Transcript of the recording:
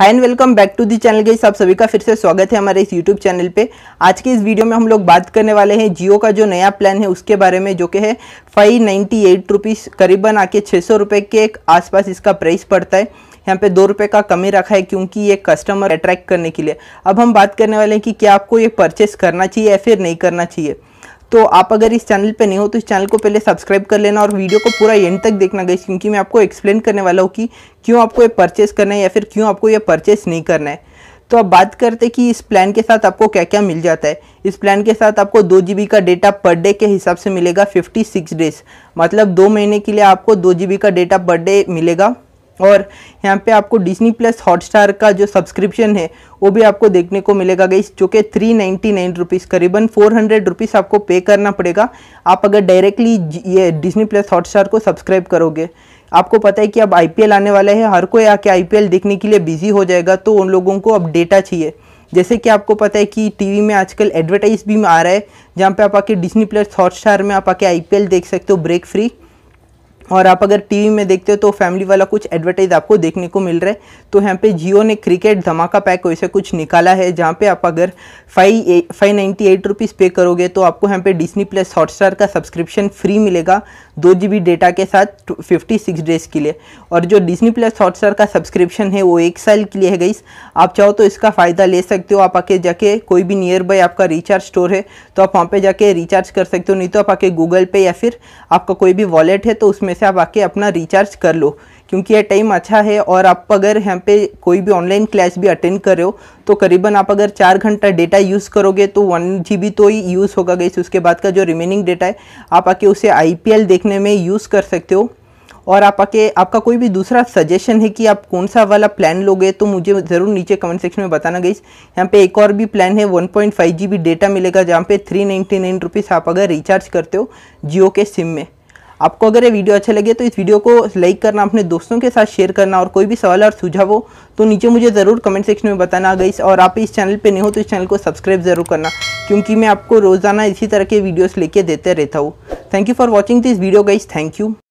hi and welcome back to the channel के आप सभी का फिर से स्वागत है हमारे इस यूट्यूब चैनल पे आज के इस वीडियो में हम लोग बात करने वाले हैं जियो का जो नया प्लान है उसके बारे में जो कि है फाइव नाइन्टी एट रुपीज़ करीबन आके छः सौ रुपये के आसपास इसका प्राइस पड़ता है यहाँ पे दो रुपये का कमी रखा है क्योंकि ये कस्टमर अट्रैक्ट करने के लिए अब हम बात करने वाले हैं कि क्या आपको ये परचेस करना चाहिए या फिर नहीं करना चाहिए तो आप अगर इस चैनल पे नहीं हो तो इस चैनल को पहले सब्सक्राइब कर लेना और वीडियो को पूरा एंड तक देखना गई क्योंकि मैं आपको एक्सप्लेन करने वाला हूँ कि क्यों आपको ये परचेस करना है या फिर क्यों आपको ये परचेस नहीं करना है तो अब बात करते कि इस प्लान के साथ आपको क्या क्या मिल जाता है इस प्लान के साथ आपको दो जी का डेटा पर डे के हिसाब से मिलेगा 56 डेज मतलब दो महीने के लिए आपको दो जी का डेटा पर डे मिलेगा और यहाँ पे आपको डिजनी प्लस हॉटस्टार का जो सब्सक्रिप्शन है वो भी आपको देखने को मिलेगा गई जो कि थ्री नाइन्टी नाइन रुपीज़ करीबन फोर हंड्रेड रुपीज़ आपको पे करना पड़ेगा आप अगर डायरेक्टली ये डिजनी प्लस हॉटस्टार को सब्सक्राइब करोगे आपको पता है कि अब आई आने वाला है हर कोई आके आई देखने के लिए बिजी हो जाएगा तो उन लोगों को अब डेटा चाहिए जैसे कि आपको पता है कि टीवी में आजकल एडवर्टाइज भी आ रहा है जहाँ पे आप आके डिजनी प्लस हॉटस्टार में आप आके आई देख सकते हो ब्रेक फ्री और आप अगर टीवी में देखते हो तो फैमिली वाला कुछ एडवर्टाइज आपको देखने को मिल रहा है तो यहाँ पे जियो ने क्रिकेट धमाका पैक वैसे कुछ निकाला है जहाँ पे आप अगर five five ninety eight rupees pay करोगे तो आपको यहाँ पे डिस्नी प्लस हॉटस्टार का सब्सक्रिप्शन फ्री मिलेगा दो जी बी डेटा के साथ फिफ्टी सिक्स डेज़ के लिए और जो डिस्नी प्लस हॉटस्टार का सब्सक्रिप्शन है वो एक साल के लिए है गई आप चाहो तो इसका फ़ायदा ले सकते हो आप आके जाके कोई भी नियर बाई आपका रिचार्ज स्टोर है तो आप वहाँ पर जाके रिचार्ज कर सकते हो नहीं तो आप आके गूगल पे या फिर आपका कोई भी वॉलेट है तो उसमें से आप आके अपना रिचार्ज कर लो क्योंकि ये टाइम अच्छा है और आप अगर यहाँ पे कोई भी ऑनलाइन क्लास भी अटेंड कर रहे हो तो करीबन आप अगर चार घंटा डेटा यूज़ करोगे तो वन जी तो ही यूज़ होगा गई उसके बाद का जो रिमेनिंग डेटा है आप आके उसे आई देखने में यूज़ कर सकते हो और आप आके आपका कोई भी दूसरा सजेशन है कि आप कौन सा वाला प्लान लोगे तो मुझे ज़रूर नीचे कमेंट सेक्शन में बताना गई यहाँ पे एक और भी प्लान है 1.5 पॉइंट डेटा मिलेगा जहाँ पे थ्री नाइन्टी आप अगर रिचार्ज करते हो जियो के सिम में आपको अगर ये वीडियो अच्छा लगे तो इस वीडियो को लाइक करना अपने दोस्तों के साथ शेयर करना और कोई भी सवाल और सुझाव हो तो नीचे मुझे ज़रूर कमेंट सेक्शन में बताना गई और आप इस चैनल पर नहीं हो तो इस चैनल को सब्सक्राइब ज़रूर करना क्योंकि मैं आपको रोज़ाना इसी तरह के वीडियोज़ लेके देते रहता हूँ thank you for watching this video guys thank you